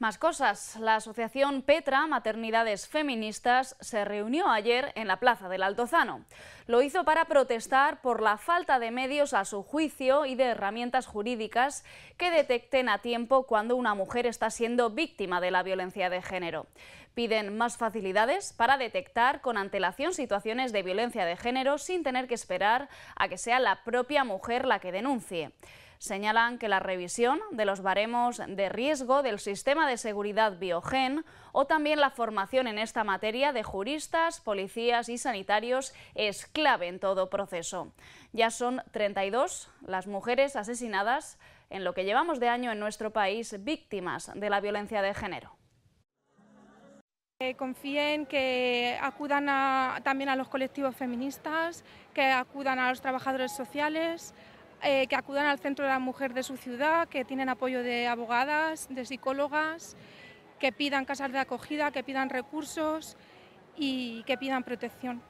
Más cosas. La asociación Petra Maternidades Feministas se reunió ayer en la Plaza del Altozano. Lo hizo para protestar por la falta de medios a su juicio y de herramientas jurídicas que detecten a tiempo cuando una mujer está siendo víctima de la violencia de género. Piden más facilidades para detectar con antelación situaciones de violencia de género sin tener que esperar a que sea la propia mujer la que denuncie señalan que la revisión de los baremos de riesgo del sistema de seguridad Biogen o también la formación en esta materia de juristas, policías y sanitarios es clave en todo proceso. Ya son 32 las mujeres asesinadas en lo que llevamos de año en nuestro país víctimas de la violencia de género. confíen, que acudan también a los colectivos feministas, que acudan a los trabajadores sociales, eh, que acudan al Centro de la Mujer de su ciudad, que tienen apoyo de abogadas, de psicólogas, que pidan casas de acogida, que pidan recursos y que pidan protección.